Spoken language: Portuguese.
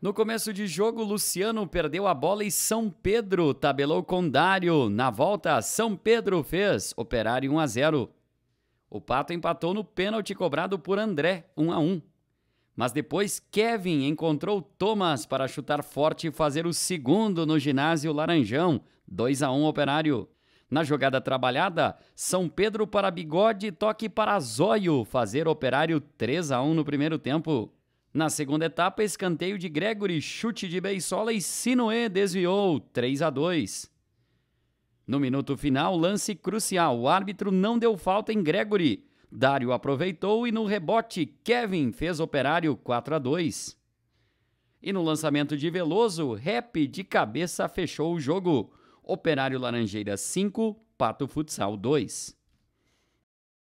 No começo de jogo, Luciano perdeu a bola e São Pedro tabelou com Dário. Na volta, São Pedro fez Operário 1 a 0. O Pato empatou no pênalti cobrado por André, 1 a 1. Mas depois Kevin encontrou Thomas para chutar forte e fazer o segundo no ginásio Laranjão, 2 a 1 Operário. Na jogada trabalhada, São Pedro para Bigode, toque para Zóio, fazer Operário 3 a 1 no primeiro tempo. Na segunda etapa, escanteio de Gregory, chute de Beisola e Sinoé desviou, 3 a 2. No minuto final, lance crucial. O árbitro não deu falta em Gregory. Dário aproveitou e no rebote, Kevin fez operário 4 a 2. E no lançamento de Veloso, Rap de cabeça fechou o jogo. Operário Laranjeira 5, Pato Futsal 2.